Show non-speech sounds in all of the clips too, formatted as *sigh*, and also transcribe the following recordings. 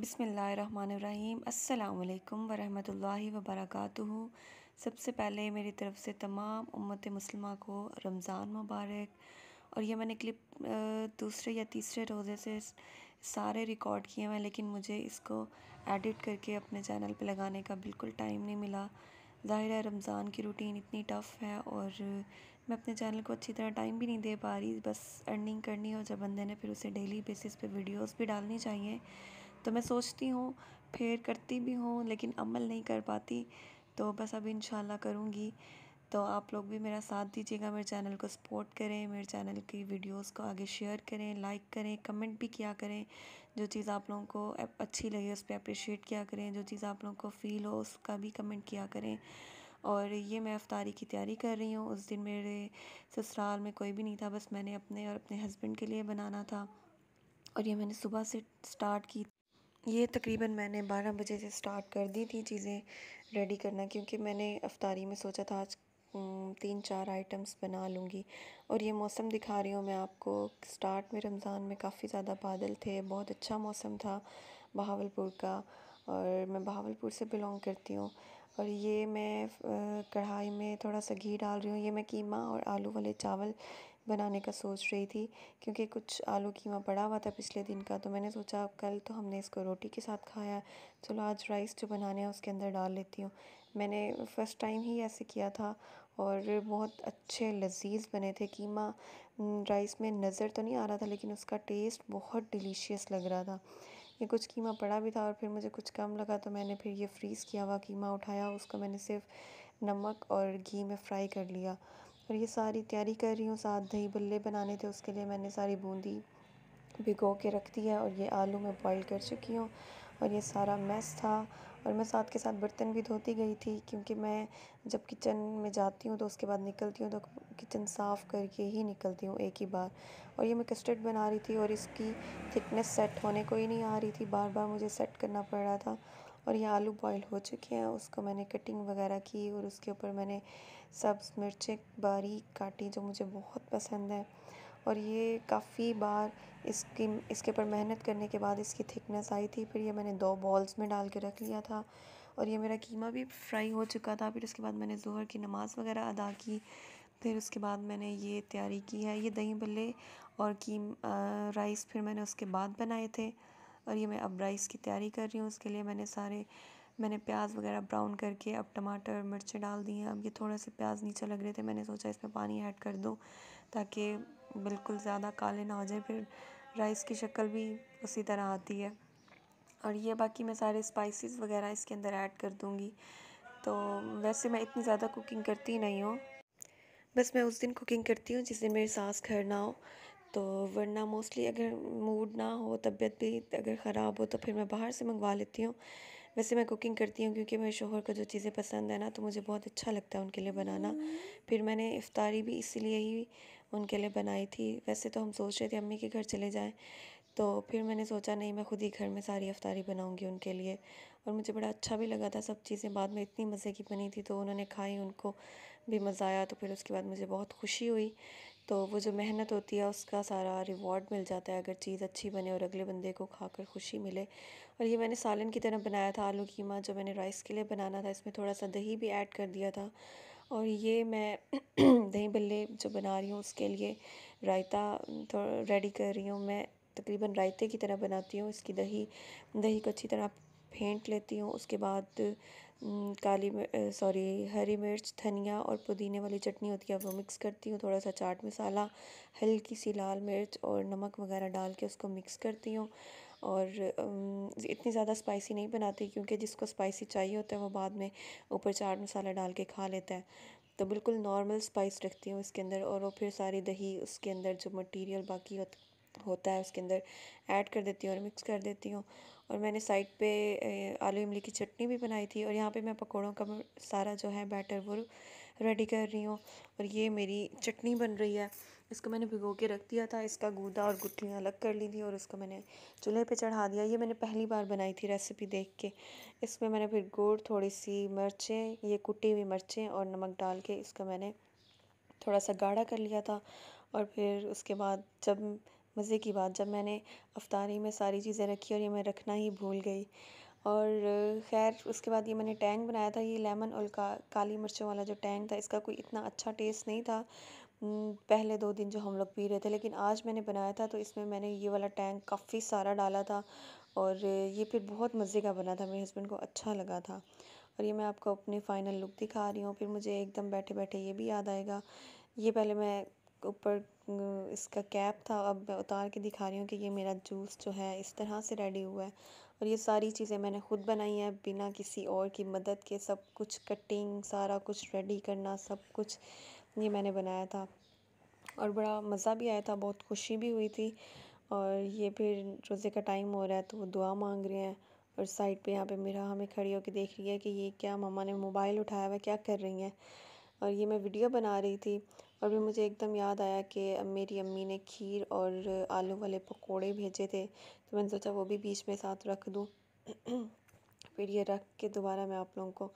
बिसमीम् अल्लाम वरहमतुल्लाहि वबरकातुहु सबसे पहले मेरी तरफ़ से तमाम उम्मत मुसलमा को रमज़ान मुबारक और ये मैंने क्लिप दूसरे या तीसरे रोज़े से सारे रिकॉर्ड किए हैं लेकिन मुझे इसको एडिट करके अपने चैनल पे लगाने का बिल्कुल टाइम नहीं मिला ज़ाहिर है रमज़ान की रूटीन इतनी टफ़ है और मैं अपने चैनल को अच्छी तरह टाइम भी नहीं दे पा रही बस अर्निंग करनी हो जब बंदे ने फिर उसे डेली बेसिस पे वीडियोस भी डालनी चाहिए तो मैं सोचती हूँ फिर करती भी हूँ लेकिन अमल नहीं कर पाती तो बस अब इन शाला करूँगी तो आप लोग भी मेरा साथ दीजिएगा मेरे चैनल को सपोर्ट करें मेरे चैनल की वीडियोस को आगे शेयर करें लाइक करें कमेंट भी किया करें जो चीज़ आप लोगों को अच्छी लगे उस पर अप्रिशिएट किया करें जो चीज़ आप लोगों को फ़ील हो उसका भी कमेंट किया करें और ये मैं अफ्तारी की तैयारी कर रही हूँ उस दिन मेरे ससुराल में कोई भी नहीं था बस मैंने अपने और अपने हस्बैंड के लिए बनाना था और ये मैंने सुबह से स्टार्ट की ये तकरीबन मैंने बारह बजे से स्टार्ट कर दी थी चीज़ें रेडी करना क्योंकि मैंने अफ्तारी में सोचा था आज तीन चार आइटम्स बना लूँगी और ये मौसम दिखा रही हूँ मैं आपको स्टार्ट में रमज़ान में काफ़ी ज़्यादा बादल थे बहुत अच्छा मौसम था बहावलपुर का और मैं बहावलपुर से बिलोंग करती हूँ और ये मैं कढ़ाई में थोड़ा सा घी डाल रही हूँ ये मैं कीमा और आलू वाले चावल बनाने का सोच रही थी क्योंकि कुछ आलू कीमा पड़ा हुआ था पिछले दिन का तो मैंने सोचा कल तो हमने इसको रोटी के साथ खाया चलो आज राइस जो बनाने हैं उसके अंदर डाल लेती हूँ मैंने फ़र्स्ट टाइम ही ऐसे किया था और बहुत अच्छे लजीज बने थे कीमा राइस में नज़र तो नहीं आ रहा था लेकिन उसका टेस्ट बहुत डिलीशियस लग रहा था ये कुछ कीमा पड़ा भी था और फिर मुझे कुछ कम लगा तो मैंने फिर ये फ्रीज़ किया हुआ कीमा उठाया उसको मैंने सिर्फ नमक और घी में फ्राई कर लिया और ये सारी तैयारी कर रही हूँ साथ दही बल्ले बनाने थे उसके लिए मैंने सारी बूंदी भिगो के रख दी है और ये आलू मैं बॉईल कर चुकी हूँ और ये सारा मैस था और मैं साथ के साथ बर्तन भी धोती गई थी क्योंकि मैं जब किचन में जाती हूँ तो उसके बाद निकलती हूँ तो किचन साफ़ करके ही निकलती हूँ एक ही बार और ये मैं कस्टर्ड बना रही थी और इसकी थिकनेस सेट होने को ही नहीं आ रही थी बार बार मुझे सेट करना पड़ रहा था और ये आलू बॉईल हो चुके हैं उसको मैंने कटिंग वगैरह की और उसके ऊपर मैंने सब्स मिर्चें बारीक काटी जो मुझे बहुत पसंद है और ये काफ़ी बार इसकी इसके ऊपर मेहनत करने के बाद इसकी थिकनेस आई थी फिर ये मैंने दो बॉल्स में डाल के रख लिया था और ये मेरा कीमा भी फ्राई हो चुका था फिर उसके बाद मैंने जोहर की नमाज़ वगैरह अदा की फिर उसके बाद मैंने ये तैयारी की है ये दही बल्ले और की राइस फिर मैंने उसके बाद बनाए थे और ये मैं अब राइस की तैयारी कर रही हूँ उसके लिए मैंने सारे मैंने प्याज वगैरह ब्राउन करके अब टमाटर मिर्चें डाल दी हैं अब ये थोड़े से प्याज नीचे लग रहे थे मैंने सोचा इसमें पानी ऐड कर दूँ ताकि बिल्कुल ज़्यादा काले ना हो जाए फिर राइस की शक्ल भी उसी तरह आती है और ये बाकी मैं सारे स्पाइसेस वगैरह इसके अंदर ऐड कर दूँगी तो वैसे मैं इतनी ज़्यादा कुकिंग करती नहीं हूँ बस मैं उस दिन कुकिंग करती हूँ जिस दिन मेरी सास घर ना हो तो वरना मोस्टली अगर मूड ना हो तबीयत भी अगर ख़राब हो तो फिर मैं बाहर से मंगवा लेती हूँ वैसे मैं कुकिंग करती हूँ क्योंकि मेरे शोहर को जो चीज़ें पसंद है ना तो मुझे बहुत अच्छा लगता है उनके लिए बनाना हम्म। फिर मैंने इफ्तारी भी इसलिए ही उनके लिए बनाई थी वैसे तो हम सोच रहे थे अम्मी के घर चले जाएँ तो फिर मैंने सोचा नहीं मैं खुद ही घर में सारी अफ्तारी बनाऊंगी उनके लिए और मुझे बड़ा अच्छा भी लगा था सब चीज़ें बाद में इतनी मज़े की बनी थी तो उन्होंने खाई उनको भी मज़ा आया तो फिर उसके बाद मुझे बहुत खुशी हुई तो वो जो मेहनत होती है उसका सारा रिवॉर्ड मिल जाता है अगर चीज़ अच्छी बने और अगले बंदे को खाकर खुशी मिले और ये मैंने सालन की तरह बनाया था आलू कीमा जो मैंने राइस के लिए बनाना था इसमें थोड़ा सा दही भी ऐड कर दिया था और ये मैं *clears throat* दही बल्ले जो बना रही हूँ उसके लिए रायता थोड़ा तो रेडी कर रही हूँ मैं तकरीबन रायते की तरह बनाती हूँ इसकी दही दही को अच्छी तरह फेंट लेती हूँ उसके बाद हम्म, काली सॉरी हरी मिर्च धनिया और पुदीने वाली चटनी होती है वो मिक्स करती हूँ थोड़ा सा चाट मसाला हल्की सी लाल मिर्च और नमक वगैरह डाल के उसको मिक्स करती हूँ और इतनी ज़्यादा स्पाइसी नहीं बनाती क्योंकि जिसको स्पाइसी चाहिए होता है वो बाद में ऊपर चाट मसाला डाल के खा लेता है तो बिल्कुल नॉर्मल स्पाइस रखती हूँ इसके अंदर और वो फिर सारी दही उसके अंदर जो मटीरियल बाकी होता है उसके अंदर ऐड कर देती हूँ और मिक्स कर देती हूँ और मैंने साइड पे आलू इमली की चटनी भी बनाई थी और यहाँ पे मैं पकोड़ों का सारा जो है बैटर वो रेडी कर रही हूँ और ये मेरी चटनी बन रही है इसको मैंने भिगो के रख दिया था इसका गूदा और गुटियाँ अलग कर ली थी और उसको मैंने चूल्हे पे चढ़ा दिया ये मैंने पहली बार बनाई थी रेसिपी देख के इसमें मैंने फिर गुड़ थोड़ी सी मिर्चें ये कुटी हुई मिर्चें और नमक डाल के इसका मैंने थोड़ा सा गाढ़ा कर लिया था और फिर उसके बाद जब मज़े की बात जब मैंने अफ्तारी में सारी चीज़ें रखी और ये मैं रखना ही भूल गई और ख़ैर उसके बाद ये मैंने टैंग बनाया था ये लेमन और का, काली मिर्चों वाला जो टैंग था इसका कोई इतना अच्छा टेस्ट नहीं था पहले दो दिन जो हम लोग पी रहे थे लेकिन आज मैंने बनाया था तो इसमें मैंने ये वाला टैंग काफ़ी सारा डाला था और ये फिर बहुत मज़े का बना था मेरे हस्बैंड को अच्छा लगा था और ये मैं आपको अपनी फ़ाइनल लुक दिखा रही हूँ फिर मुझे एकदम बैठे बैठे ये भी याद आएगा ये पहले मैं ऊपर इसका कैप था अब मैं उतार के दिखा रही हूँ कि ये मेरा जूस जो है इस तरह से रेडी हुआ है और ये सारी चीज़ें मैंने ख़ुद बनाई हैं बिना किसी और की मदद के सब कुछ कटिंग सारा कुछ रेडी करना सब कुछ ये मैंने बनाया था और बड़ा मज़ा भी आया था बहुत खुशी भी हुई थी और ये फिर रोज़े का टाइम हो रहा है तो वो दुआ मांग रहे हैं और साइड पे यहाँ पे मेरा हमें खड़ी होकर देख रही है कि ये क्या मम्मा ने मोबाइल उठाया हुआ क्या कर रही हैं और ये मैं वीडियो बना रही थी और भी मुझे एकदम याद आया कि मेरी अम्मी ने खीर और आलू वाले पकोड़े भेजे थे तो मैंने सोचा वो भी बीच में साथ रख दूँ *clears throat* फिर ये रख के दोबारा मैं आप लोगों को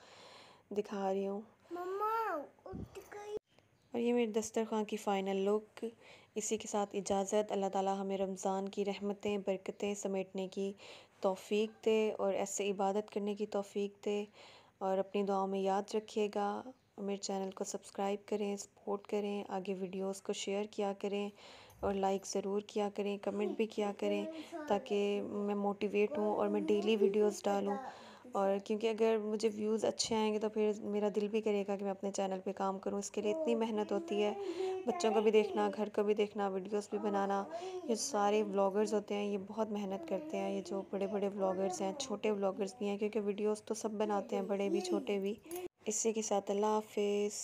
दिखा रही हूँ और ये मेरे दस्तरखान की फ़ाइनल लुक इसी के साथ इजाज़त अल्लाह ताला हमें रमज़ान की रहमतें बरकतें समेटने की तौफीक दे और ऐसे इबादत करने की तौफीक दे और अपनी दुआ में याद रखिएगा और मेरे चैनल को सब्सक्राइब करें सपोर्ट करें आगे वीडियोस को शेयर किया करें और लाइक ज़रूर किया करें कमेंट भी किया करें ताकि मैं मोटिवेट हूँ और मैं डेली वीडियोस डालूँ और क्योंकि अगर मुझे व्यूज़ अच्छे आएंगे तो फिर मेरा दिल भी करेगा कि मैं अपने चैनल पे काम करूँ इसके लिए इतनी मेहनत होती है बच्चों को भी देखना घर को भी देखना वीडियोस भी बनाना ये सारे व्लॉगर्स होते हैं ये बहुत मेहनत करते हैं ये जो बड़े बड़े व्लॉगर्स हैं छोटे व्लॉगर्स भी हैं क्योंकि वीडियोज़ तो सब बनाते हैं बड़े भी छोटे भी इसी के साथ अल्लाह हाफिज़